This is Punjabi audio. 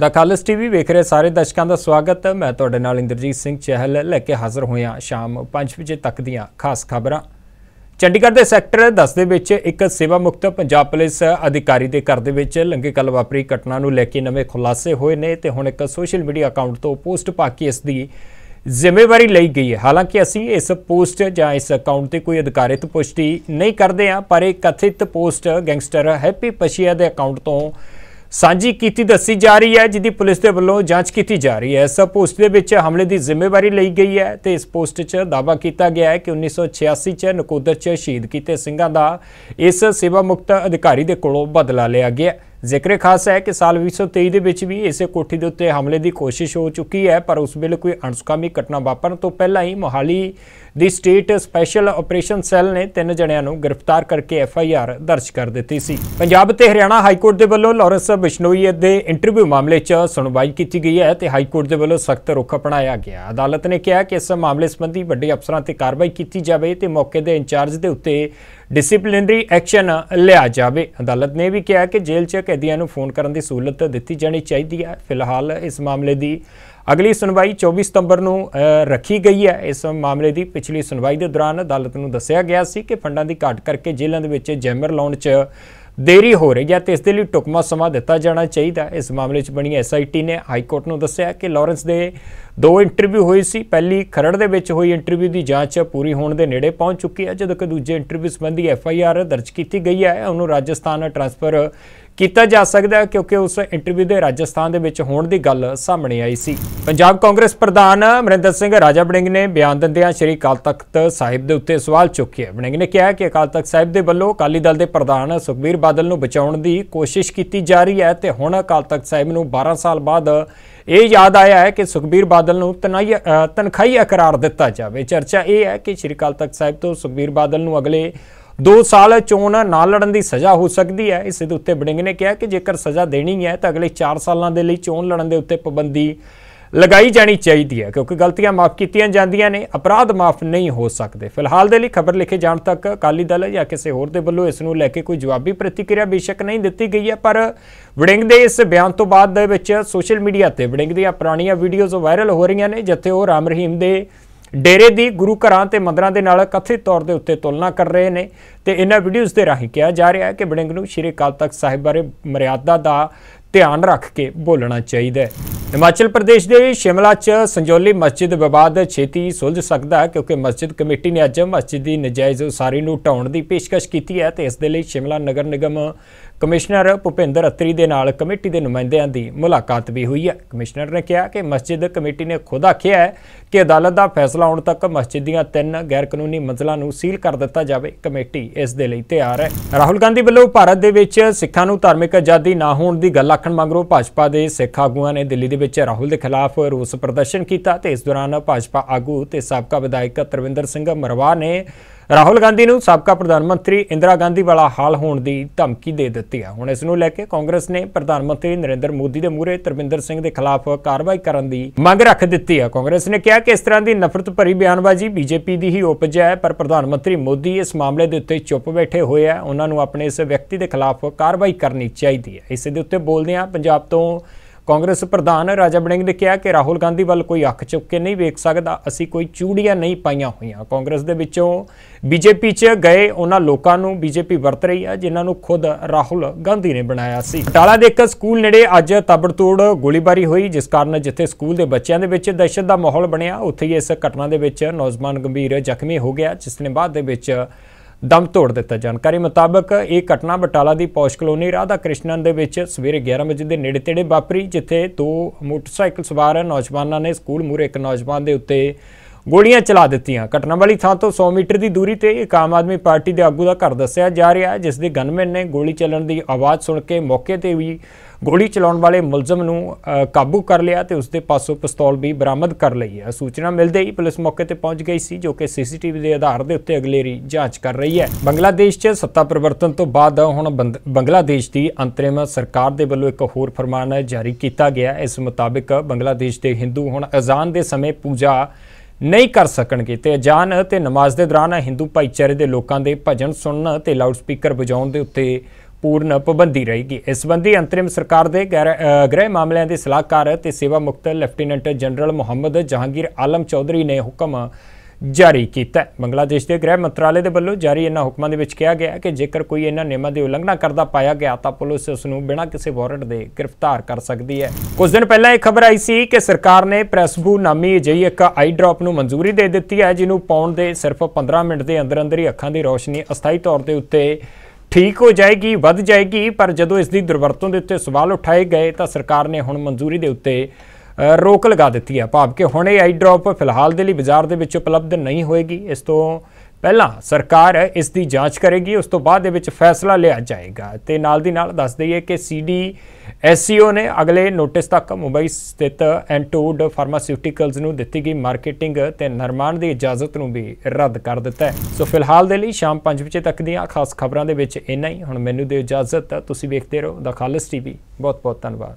ਦਾ ਖਾਲਸ ਟੀਵੀ ਵੇਖ ਰਹੇ ਸਾਰੇ ਦਰਸ਼ਕਾਂ ਦਾ ਸਵਾਗਤ ਹੈ ਮੈਂ ਤੁਹਾਡੇ ਨਾਲ ਇੰਦਰਜੀਤ ਸਿੰਘ ਚਹਿਲ ਲੈ ਕੇ ਹਾਜ਼ਰ ਹੋਇਆ ਸ਼ਾਮ 5 ਵਜੇ ਤੱਕ ਦੀਆਂ ਖਾਸ ਖਬਰਾਂ ਚੰਡੀਗੜ੍ਹ ਦੇ ਸੈਕਟਰ 10 ਦੇ ਵਿੱਚ ਇੱਕ ਸੇਵਾ ਮੁਕਤ ਪੰਜਾਬ ਪੁਲਿਸ ਅਧਿਕਾਰੀ ਦੇ ਘਰ ਦੇ ਵਿੱਚ ਲੰਗੇ ਕੱਲ ਵਾਪਰੀ ਘਟਨਾ ਨੂੰ ਲੈ ਕੇ ਨਵੇਂ ਖੁਲਾਸੇ ਹੋਏ ਨੇ ਤੇ ਹੁਣ ਇੱਕ ਸੋਸ਼ਲ ਮੀਡੀਆ ਅਕਾਊਂਟ ਤੋਂ ਪੋਸਟ ਪਾ ਕੇ ਇਸ ਦੀ ਜ਼ਿੰਮੇਵਾਰੀ ਲਈ ਗਈ ਹੈ ਹਾਲਾਂਕਿ ਅਸੀਂ ਇਸ ਪੋਸਟ ਜਾਂ ਇਸ ਅਕਾਊਂਟ ਤੇ ਕੋਈ ਅਧਿਕਾਰਿਤ ਪੁਸ਼ਟੀ ਨਹੀਂ ਕਰਦੇ ਹਾਂ ਪਰ ਇਹ ਕਥਿਤ ਪੋਸਟ ਗੈਂਗਸਟਰ ਹੈਪੀ ਪਸ਼ੀਆ ਦੇ ਅਕਾਊਂਟ ਤੋਂ ਸਾਂਝੀ ਕੀਤੀ ਦੱਸੀ ਜਾ ਰਹੀ ਹੈ ਜਿਹਦੀ ਪੁਲਿਸ ਦੇ ਵੱਲੋਂ ਜਾਂਚ ਕੀਤੀ ਜਾ ਰਹੀ ਹੈ ਇਸ ਪੋਸਟ ਦੇ ਵਿੱਚ ਹਮਲੇ ਦੀ ਜ਼ਿੰਮੇਵਾਰੀ ਲਈ ਗਈ ਹੈ ਤੇ ਇਸ ਪੋਸਟ 'ਚ ਦਾਵਾ ਕੀਤਾ ਗਿਆ ਹੈ ਕਿ 1986 'ਚ ਨਕੋਦਰ 'ਚ ਸ਼ਹੀਦ ਕੀਤੇ ਸਿੰਘਾਂ ਦਾ ਇਸ ਸੇਵਾ ਮੁਕਤ ਅਧਿਕਾਰੀ ਦੇ ਕੋਲੋਂ ਬਦਲਾ ਲਿਆ ਗਿਆ ਜ਼ਿਕਰ ਖਾਸ ਹੈ ਕਿ ਸਾਲ 2023 ਦੇ ਵਿੱਚ ਵੀ ਇਸੇ ਕੋਠੀ ਦੇ ਉੱਤੇ ਹਮਲੇ ਦੀ ਕੋਸ਼ਿਸ਼ ਹੋ ਚੁੱਕੀ ਹੈ ਪਰ ਉਸ ਵੇਲੇ ਕੋਈ ਅਣਸੁਖਾਮੀ ਘਟਨਾ ਵਾਪਰਨ ਤੋਂ ਪਹਿਲਾਂ ਹੀ ਮੋਹਾਲੀ ਦੀ ਸਟੇਟ ਸਪੈਸ਼ਲ ਆਪਰੇਸ਼ਨ ਸੈੱਲ ਨੇ ਤਿੰਨ ਜਣਿਆਂ ਨੂੰ ਗ੍ਰਿਫਤਾਰ ਕਰਕੇ ਐਫ ਆਈ ਆਰ ਦਰਜ ਕਰ ਦਿੱਤੀ ਸੀ ਪੰਜਾਬ ਤੇ ਹਰਿਆਣਾ ਹਾਈ ਕੋਰਟ ਦੇ ਵੱਲੋਂ ਲਾਰੈਂਸ ਬਿਸ਼ਨੋਈ ਦੇ ਇੰਟਰਵਿਊ ਮਾਮਲੇ 'ਚ ਸੁਣਵਾਈ ਕੀਤੀ ਗਈ ਹੈ ਤੇ ਹਾਈ ਕੋਰਟ ਦੇ ਵੱਲੋਂ ਸਖਤ ਰੁਖ ਅਪਣਾਇਆ ਗਿਆ ਅਦਾਲਤ ਨੇ ਕਿਹਾ ਕਿ ਇਸ ਮਾਮਲੇ ਸੰਬੰਧੀ ਵੱਡੇ ਅਫਸਰਾਂ ਤੇ ਕਾਰਵਾਈ ਕੀਤੀ ਜਾਵੇ ਤੇ ਮੌਕੇ ਦੇ ਇੰਚਾਰਜ ਦੇ ਉੱਤੇ ਡਿਸਪਲਿਨਰੀ ਐਕਸ਼ਨ ਲਿਆ ਜਾਵੇ ਅਦਾਲਤ ਨੇ ਵੀ ਕਿਹਾ ਕਿ ਜੇਲ੍ਹ 'ਚ ਕੈਦੀਆਂ ਨੂੰ ਫੋਨ ਕਰਨ ਦੀ ਸਹੂਲਤ ਦਿੱਤੀ ਜਾਣੀ ਚਾਹੀਦੀ ਹੈ ਫਿਲਹਾਲ ਇਸ ਮਾਮਲੇ ਦੀ ਅਗਲੀ ਸੁਣਵਾਈ 24 ਸਤੰਬਰ ਨੂੰ ਰੱਖੀ ਗਈ ਹੈ ਇਸ ਮਾਮਲੇ ਦੀ ਪਿਛਲੀ ਸੁਣਵਾਈ ਦੇ ਦੌਰਾਨ ਅਦਾਲਤ ਨੂੰ ਦੱਸਿਆ ਗਿਆ ਸੀ ਕਿ ਫੰਡਾਂ ਦੀ ਘਾਟ ਕਰਕੇ ਜੇਲ੍ਹਾਂ ਦੇ ਵਿੱਚ ਜੈਮਰ ਲਾਉਣ 'ਚ ਦੇਰੀ ਹੋ ਰਹੀ ਹੈ ਤੇ ਇਸ ਦੇ ਲਈ ਟੁਕਮਾ ਸਮਾਂ ਦਿੱਤਾ ਜਾਣਾ ਚਾਹੀਦਾ ਇਸ ਮਾਮਲੇ 'ਚ ਬਣੀ ਐਸਆਈਟੀ ਨੇ ਹਾਈ ਕੋਰਟ ਨੂੰ ਦੱਸਿਆ ਕਿ ਲਾਰੈਂਸ ਦੇ ਦੋ ਇੰਟਰਵਿਊ ਹੋਈ ਸੀ ਪਹਿਲੀ ਖਰੜ ਦੇ ਵਿੱਚ ਹੋਈ ਇੰਟਰਵਿਊ ਦੀ ਜਾਂਚ ਪੂਰੀ ਹੋਣ ਦੇ ਨੇੜੇ ਪਹੁੰਚ ਚੁੱਕੀ ਹੈ ਜਦੋਂ ਕਿ ਦੂਜੇ ਇੰਟਰਵਿਊ ਸੰਬੰਧੀ ਐਫਆਈਆਰ ਦਰਜ ਕੀਤੀ ਗਈ ਹੈ ਉਹਨੂੰ ਰਾਜਸਥਾਨ ਟ੍ਰਾਂਸਫਰ ਕੀਤਾ ਜਾ ਸਕਦਾ ਹੈ ਕਿਉਂਕਿ ਉਸ ਇੰਟਰਵਿਊ ਦੇ ਰਾਜਸਥਾਨ ਦੇ ਵਿੱਚ ਹੋਣ ਦੀ ਗੱਲ ਸਾਹਮਣੇ ਆਈ ਸੀ ਪੰਜਾਬ ਕਾਂਗਰਸ ਪ੍ਰਧਾਨ ਅਮਰਿੰਦਰ ਸਿੰਘ ਰਾਜਾ ਬੜਿੰਗ ਨੇ ਬਿਆਨ ਦਿੰਦਿਆਂ ਸ਼੍ਰੀ ਅਕਾਲ ਤਖਤ ਸਾਹਿਬ ਦੇ ਉੱਤੇ ਸਵਾਲ ਚੁੱਕਿਆ ਬੜਿੰਗ ਨੇ ਕਿਹਾ ਕਿ ਅਕਾਲ ਤਖਤ ਸਾਹਿਬ ਦੇ ਵੱਲੋਂ ਅਕਾਲੀ ਦਲ ਦੇ ਪ੍ਰਧਾਨ ਸੁਖਬੀਰ ਬਾਦਲ ਨੂੰ ਬਚਾਉਣ ਦੀ ਕੋਸ਼ਿਸ਼ ਕੀਤੀ ਜਾ ਰਹੀ ਹੈ ਤੇ ਹੁਣ ਅਕਾਲ ਤਖਤ ਸਾਹਿਬ ਨੂੰ 12 ਸਾਲ ਬਾਅਦ ਇਹ ਯਾਦ ਆਇਆ ਹੈ ਕਿ ਸੁਖਬੀਰ ਬਾਦਲ ਨੂੰ ਤਨਖਾਈ ਇਕਰਾਰ ਦਿੱਤਾ ਜਾਵੇ ਚਰਚਾ ਇਹ ਹੈ ਕਿ ਸ਼੍ਰੀ ਅਕਾਲ ਤਖਤ ਸਾਹਿਬ ਤੋਂ ਸੁਖਬੀਰ ਬਾਦਲ ਨੂੰ ਅਗਲੇ 2 ਸਾਲ ਚੋਣ ਨਾ ਲੜਨ ਦੀ ਸਜ਼ਾ ਹੋ ਸਕਦੀ ਹੈ ਇਸ ਦੇ ਉੱਤੇ ਬੜਿੰਗ ਨੇ ਕਿਹਾ ਕਿ ਜੇਕਰ ਸਜ਼ਾ ਦੇਣੀ ਹੈ ਤਾਂ ਅਗਲੇ 4 ਸਾਲਾਂ ਦੇ ਲਈ ਚੋਣ ਲੜਨ ਦੇ ਉੱਤੇ ਪਾਬੰਦੀ ਲਗਾਈ ਜਾਣੀ ਚਾਹੀਦੀ ਹੈ ਕਿਉਂਕਿ ਗਲਤੀਆਂ ਮਾਫ ਕੀਤੀਆਂ ਜਾਂਦੀਆਂ ਨੇ ਅਪਰਾਧ ਮਾਫ ਨਹੀਂ ਹੋ ਸਕਦੇ ਫਿਲਹਾਲ ਦੇ ਲਈ ਖਬਰ ਲਿਖੇ ਜਾਣ ਤੱਕ ਅਕਾਲੀ ਦਲ ਜਾਂ ਕਿਸੇ ਹੋਰ ਦੇ ਵੱਲੋਂ ਇਸ ਨੂੰ ਲੈ ਕੇ ਕੋਈ ਜਵਾਬੀ ਪ੍ਰਤੀਕਿਰਿਆ ਬੇਸ਼ੱਕ ਨਹੀਂ ਦਿੱਤੀ ਗਈ ਹੈ ਪਰ ਵੜਿੰਗ ਦੇ ਇਸ ਬਿਆਨ ਤੋਂ ਬਾਅਦ ਦੇ ਵਿੱਚ ਸੋਸ਼ਲ ਮੀਡੀਆ ਤੇ ਵੜਿੰਗ ਦੀਆਂ ਪੁਰਾਣੀਆਂ ਵੀਡੀਓਜ਼ ਵਾਇਰਲ ਹੋ ਰਹੀਆਂ ਨੇ ਜਿੱਥੇ ਉਹ ਰਾਮ ਰਹੀਮ ਦੇ ਡੇਰੇ ਦੀ ਗੁਰੂ ਘਰਾਂ ਤੇ ਮੰਦਰਾਂ ਦੇ ਨਾਲ ਕਥਿਤ ਤੌਰ ਦੇ ਉੱਤੇ ਤੁਲਨਾ ਕਰ ਰਹੇ ਨੇ ਤੇ ਇਹਨਾਂ ਵੀਡੀਓਜ਼ ਦੇ ਰਾਹੀਂ ਕਿਹਾ ਜਾ ਰਿਹਾ ਹੈ ਕਿ ਬੜਿੰਗ ਨੂੰ ਸ਼੍ਰੀ ਅਕਾਲ ਤਖਤ ਸਾਹਿਬ ਬਾਰੇ ਮਰਿਆਦਾ ਦਾ ਧਿਆਨ ਰੱਖ ਕੇ ਬੋਲਣਾ ਚਾਹੀਦਾ ਹੈ ਹਿਮਾਚਲ ਪ੍ਰਦੇਸ਼ ਦੇ ਸ਼ਿਮਲਾ 'ਚ ਸੰਜੋਲੀ ਮਸਜਿਦ ਵਿਵਾਦ ਛੇਤੀ ਸੁਲਝ ਸਕਦਾ ਹੈ ਕਿਉਂਕਿ ਮਸਜਿਦ ਕਮੇਟੀ ਨੇ ਅੱਜ ਮਸਜਿਦ ਦੀ ਨਜਾਇਜ਼ ਉਸਾਰੀ ਨੂੰ ਢਾਉਣ ਦੀ ਪੇਸ਼ਕਸ਼ ਕੀਤੀ ਹੈ ਤੇ ਇਸ ਦੇ ਲਈ ਸ਼ਿਮਲਾ ਨਗਰ ਨਿਗਮ ਕਮਿਸ਼ਨਰ ਭੁਪਿੰਦਰ ਅਤਰੀ ਦੇ ਨਾਲ ਕਮੇਟੀ ਦੇ ਨੁਮਾਇੰਦਿਆਂ ਦੀ ਮੁਲਾਕਾਤ ਵੀ ਹੋਈ ਹੈ ਕਮਿਸ਼ਨਰ ਨੇ ਕਿਹਾ ਕਿ ਮਸਜਿਦ ਕਮੇਟੀ ਨੇ ਖੁਦ ਆਖਿਆ ਹੈ ਕਿ ਅਦਾਲਤ ਦਾ ਫੈਸਲਾ ਆਉਣ ਤੱਕ ਮਸਜਿਦ ਦੀਆਂ ਤਿੰਨ ਗੈਰ ਕਾਨੂੰਨੀ ਮੰਜ਼ਲਾਂ ਨੂੰ ਸੀਲ ਕਰ ਦਿੱਤਾ ਜਾਵੇ ਕਮੇਟੀ ਇਸ ਦੇ ਲਈ ਤਿਆਰ ਹੈ ਰਾਹੁਲ ਗਾਂਧੀ ਵੱਲੋਂ ਭਾਰਤ ਦੇ ਵਿੱਚ ਸਿੱਖਾਂ ਨੂੰ ਧਾਰਮਿਕ ਆਜ਼ਾਦੀ ਨਾ ਹੋਣ ਦੀ ਗੱਲ ਆਖਣ ਮਗਰੋਂ ਭਾਜਪਾ ਦੇ ਸਿੱਖ ਆਗੂਆਂ ਨੇ ਦਿੱਲੀ ਦੇ ਵਿੱਚ ਰਾਹੁਲ ਦੇ ਖਿਲਾਫ ਰੋਸ ਪ੍ਰਦਰਸ਼ਨ ਕੀਤਾ ਤੇ ਇਸ ਦੌਰਾਨ ਭਾਜਪਾ ਆਗੂ ਤੇ ਸਾਬਕਾ ਵਿਧਾਇਕ ਤਰਵਿੰਦਰ ਸਿੰਘ ਮਰਵਾ ਨੇ ਰਾਹੁਲ ਗਾਂਧੀ ਨੂੰ ਸਾਬਕਾ ਪ੍ਰਧਾਨ ਮੰਤਰੀ ਇੰਦਰਾ ਗਾਂਧੀ ਵਾਲਾ ਹਾਲ ਹੋਣ ਦੀ ਧਮਕੀ ਦੇ ਦਿੱਤੀ ਹੈ ਹੁਣ ਇਸ ਨੂੰ ਲੈ ਕੇ ਕਾਂਗਰਸ ਨੇ ਪ੍ਰਧਾਨ ਮੰਤਰੀ ਨਰਿੰਦਰ ਮੋਦੀ ਦੇ ਮੂਹਰੇ ਤਰਵਿੰਦਰ ਸਿੰਘ ਦੇ ਖਿਲਾਫ ਕਾਰਵਾਈ ਕਰਨ ਦੀ ਮੰਗ ਰੱਖ ਦਿੱਤੀ ਹੈ ਕਾਂਗਰਸ ਨੇ ਕਿਹਾ ਕਿ ਇਸ ਤਰ੍ਹਾਂ ਦੀ ਨਫ਼ਰਤ ਭਰੀ ਬਿਆਨਬਾਜ਼ੀ ਬੀਜੇਪੀ ਦੀ ਹੀ ਉਪਜ ਹੈ ਪਰ ਪ੍ਰਧਾਨ ਮੰਤਰੀ ਮੋਦੀ ਇਸ ਮਾਮਲੇ ਦੇ ਉੱਤੇ ਚੁੱਪ ਬੈਠੇ ਹੋਏ ਆ ਉਹਨਾਂ ਨੂੰ ਆਪਣੇ ਇਸ ਵਿਅਕਤੀ ਦੇ ਖਿਲਾਫ ਕਾਰਵਾਈ ਕਰਨੀ ਚਾਹੀਦੀ ਹੈ ਇਸੇ ਦੇ ਉੱਤੇ ਬੋਲਦੇ ਆ ਪੰਜਾਬ ਤੋਂ ਕਾਂਗਰਸ ਪ੍ਰਧਾਨ ਰਾਜਾ ਬੜਿੰਗ ਨੇ ਕਿਹਾ ਕਿ ਰਾਹੁਲ ਗਾਂਧੀ ਵੱਲ ਕੋਈ ਅੱਖ ਚੁੱਕ ਕੇ ਨਹੀਂ ਵੇਖ ਸਕਦਾ ਅਸੀਂ ਕੋਈ ਚੂੜੀਆਂ ਨਹੀਂ ਪਾਈਆਂ ਹੋਈਆਂ ਕਾਂਗਰਸ ਦੇ ਵਿੱਚੋਂ ਬੀਜੇਪੀ 'ਚ ਗਏ ਉਹਨਾਂ ਲੋਕਾਂ ਨੂੰ ਬੀਜੇਪੀ ਵਰਤ ਰਹੀ ਹੈ ਜਿਨ੍ਹਾਂ ਨੂੰ ਖੁਦ ਰਾਹੁਲ ਗਾਂਧੀ ਨੇ ਬਣਾਇਆ ਸੀ ਟਾਲਾ ਦੇ ਇੱਕ ਸਕੂਲ ਨੇੜੇ ਅੱਜ ਤਬੜਤੋੜ ਗੋਲੀਬਾਰੀ ਹੋਈ ਜਿਸ ਕਾਰਨ ਜਿੱਥੇ ਸਕੂਲ ਦੇ ਬੱਚਿਆਂ ਦੇ ਵਿੱਚ ਦਹਿਸ਼ਤ ਦਾ ਮਾਹੌਲ ਬਣਿਆ ਉੱਥੇ ਹੀ ਇਸ ਘਟਨਾ ਦੇ ਵਿੱਚ ਨੌਜਵਾਨ ਗੰਭੀਰ ਜ਼ਖਮੀ ਹੋ ਗਿਆ ਜਿਸ ਨੇ ਬਾਅਦ ਦੇ ਵਿੱਚ ਦਮ ਤੋੜ ਦਿੱਤਾ ਜਾਣਕਾਰੀ ਮੁਤਾਬਕ ਇਹ ਘਟਨਾ ਬਟਾਲਾ ਦੀ ਪੌਸ਼ ਕਲੋਨੀ ਰਾਧਾ ਕ੍ਰਿਸ਼ਨਨ ਦੇ ਵਿੱਚ ਸਵੇਰੇ 11 ਵਜੇ ਦੇ ਨੇੜੇ-ਤੇੜੇ ਵਾਪਰੀ ਜਿੱਥੇ ਦੋ ਮੋਟਰਸਾਈਕਲ ਸਵਾਰ ਨੌਜਵਾਨਾਂ ਨੇ ਸਕੂਲ ਮੂਰੇ ਇੱਕ ਨੌਜਵਾਨ ਦੇ ਉੱਤੇ ਗੋਲੀਆਂ ਚਲਾ ਦਿੱਤੀਆਂ ਘਟਨਾ ਵਾਲੀ ਥਾਂ ਤੋਂ 100 ਮੀਟਰ ਦੀ ਦੂਰੀ ਤੇ ਇੱਕ ਆਮ ਆਦਮੀ ਪਾਰਟੀ ਦੇ ਆਗੂ ਦਾ ਘਰ ਦੱਸਿਆ ਜਾ ਰਿਹਾ ਹੈ ਜਿਸ ਦੇ ਗਨਮੈਨ ਨੇ ਗੋਲੀ ਚੱਲਣ ਦੀ ਆਵਾਜ਼ ਸੁਣ ਕੇ ਮੌਕੇ ਤੇ ਵੀ ਗੋਲੀ ਚਲਾਉਣ ਵਾਲੇ ਮੁਲਜ਼ਮ ਨੂੰ ਕਾਬੂ ਕਰ ਲਿਆ ਤੇ ਉਸਦੇ ਪਾਸੋਂ ਪਿਸਤੌਲ ਵੀ ਬਰਾਮਦ ਕਰ ਲਈ ਹੈ ਸੂਚਨਾ ਮਿਲਦੇ ਹੀ ਪੁਲਿਸ ਮੌਕੇ ਤੇ ਪਹੁੰਚ ਗਈ ਸੀ ਜੋ ਕਿ ਸੀਸੀਟੀਵੀ ਦੇ ਆਧਾਰ ਦੇ ਉੱਤੇ ਅਗਲੇਰੀ ਜਾਂਚ ਕਰ ਰਹੀ ਹੈ ਬੰਗਲਾਦੇਸ਼ 'ਚ ਸੱਤਾ ਪਰਿਵਰਤਨ ਤੋਂ ਬਾਅਦ ਹੁਣ ਬੰਗਲਾਦੇਸ਼ ਦੀ ਅੰਤਰਿਮ ਸਰਕਾਰ ਦੇ ਵੱਲੋਂ ਇੱਕ ਹੋਰ ਫਰਮਾਨ ਜਾਰੀ ਕੀਤਾ ਗਿਆ ਇਸ ਮੁਤਾਬਕ ਬੰਗਲਾਦੇਸ਼ ਦੇ ਹਿੰਦੂ ਹੁਣ ਅਜ਼ਾਨ ਦੇ ਸਮੇਂ ਪੂਜਾ ਨਹੀਂ ਕਰ ਸਕਣਗੇ ਤੇ ਅਜ਼ਾਨ ਤੇ ਨਮਾਜ਼ ਦੇ ਦੌਰਾਨ ਹਿੰਦੂ ਭਾਈਚਾਰੇ ਦੇ ਲੋਕਾਂ ਦੇ ਭਜਨ ਸੁਣਨ ਤੇ ਲਾਊਡ ਸਪੀਕਰ ਵਜਾਉਣ ਦੇ ਉੱਤੇ ਪੂਰਨ ਪਾਬੰਦੀ ਰਹੇਗੀ ਇਸ ਸੰਬੰਧੀ ਅੰਤਰਿਮ ਸਰਕਾਰ ਦੇ ਗ੍ਰਹਿ ਮਾਮਲਿਆਂ ਦੇ ਸਲਾਹਕਾਰ ਤੇ ਸੇਵਾ ਮੁਕਤ ਲੈਫਟੀਨੈਂਟ ਜਨਰਲ ਮੁਹੰਮਦ ਜਹਾਂਗੀਰ ਆਲਮ ਚੌਧਰੀ ਨੇ ਹੁਕਮ ਜਾਰੀ ਕੀਤਾ ਬੰਗਲਾਦੇਸ਼ ਦੇ ਗ੍ਰਹਿ ਮੰਤਰਾਲੇ ਦੇ ਵੱਲੋਂ ਜਾਰੀ ਇਹਨਾਂ ਹੁਕਮਾਂ ਦੇ ਵਿੱਚ ਕਿਹਾ ਗਿਆ ਹੈ ਕਿ ਜੇਕਰ ਕੋਈ ਇਹਨਾਂ ਨਿਯਮਾਂ ਦੀ ਉਲੰਘਣਾ ਕਰਦਾ ਪਾਇਆ ਗਿਆ ਤਾਂ ਪੁਲਿਸ ਉਸ ਨੂੰ ਬਿਨਾਂ ਕਿਸੇ ਵਾਰੰਟ ਦੇ ਗ੍ਰਿਫਤਾਰ ਕਰ ਸਕਦੀ ਹੈ ਕੁਝ ਦਿਨ ਪਹਿਲਾਂ ਇਹ ਖਬਰ ਆਈ ਸੀ ਕਿ ਸਰਕਾਰ ਨੇ ਪ੍ਰੈਸਬੂ ਨਾਮੀ ਜਈ ਇੱਕ ਆਈ ਡ੍ਰੌਪ ਨੂੰ ਮਨਜ਼ੂਰੀ ਦੇ ਦਿੱਤੀ ਹੈ ਜਿਹਨੂੰ ਪਾਉਣ ਦੇ ਸਿਰਫ 15 ਮਿੰਟ ਦੇ ਅੰਦਰ ਅੰਦਰ ਹੀ ਅੱਖਾਂ ਦੀ ਰੋਸ਼ਨੀ ਅਸਥਾਈ ਤੌਰ ਤੇ ਉੱਤੇ ਠੀਕ ਹੋ ਜਾਏਗੀ ਵੱਧ ਜਾਏਗੀ ਪਰ ਜਦੋਂ ਇਸ ਦੀ ਦੁਰਵਰਤੋਂ ਦੇ ਉੱਤੇ ਸਵਾਲ ਉਠਾਏ ਗਏ ਤਾਂ ਸਰਕਾਰ ਨੇ ਹੁਣ ਮਨਜ਼ੂਰੀ ਦੇ ਉੱਤੇ ਰੋਕ ਲਗਾ ਦਿੱਤੀ ਹੈ ਭਾਵ ਕਿ ਹੁਣ ਇਹ ਆਈ ਡ੍ਰੌਪ ਫਿਲਹਾਲ ਦੇ ਲਈ ਬਾਜ਼ਾਰ ਦੇ ਵਿੱਚ ਉਪਲਬਧ ਨਹੀਂ ਹੋਏਗੀ ਇਸ ਤੋਂ ਪਹਿਲਾਂ ਸਰਕਾਰ ਇਸ ਦੀ ਜਾਂਚ ਕਰੇਗੀ ਉਸ ਤੋਂ ਬਾਅਦ ਦੇ ਵਿੱਚ ਫੈਸਲਾ ਲਿਆ ਜਾਏਗਾ ਤੇ ਨਾਲ ਦੀ ਨਾਲ ਦੱਸ ਦਈਏ ਕਿ ਸੀਡੀ ਐਸਸੀਓ e ਨੇ ਅਗਲੇ ਨੋਟਿਸ ਤੱਕ ਮੁੰਬਈ ਸਥਿਤ ਐਂਟੋਡ ਫਾਰਮਾਸਿਊਟੀਕਲਸ ਨੂੰ ਦਿੱਤੀ ਗਈ ਮਾਰਕੀਟਿੰਗ ਤੇ ਨਿਰਮਾਣ ਦੀ ਇਜਾਜ਼ਤ ਨੂੰ ਵੀ ਰੱਦ ਕਰ ਦਿੱਤਾ ਹੈ ਸੋ ਫਿਲਹਾਲ ਦੇ ਲਈ ਸ਼ਾਮ 5 ਵਜੇ ਤੱਕ ਦੀਆਂ ਖਾਸ ਖਬਰਾਂ ਦੇ ਵਿੱਚ ਇੰਨਾ ਹੀ ਹੁਣ ਮੈਨੂੰ ਦਿਓ ਇਜਾਜ਼ਤ ਤੁਸੀਂ ਵੇਖਦੇ ਰਹੋ ਦਾ ਖਾਲਸ ਟੀਵੀ ਬਹੁਤ ਬਹੁਤ ਧੰਨਵਾਦ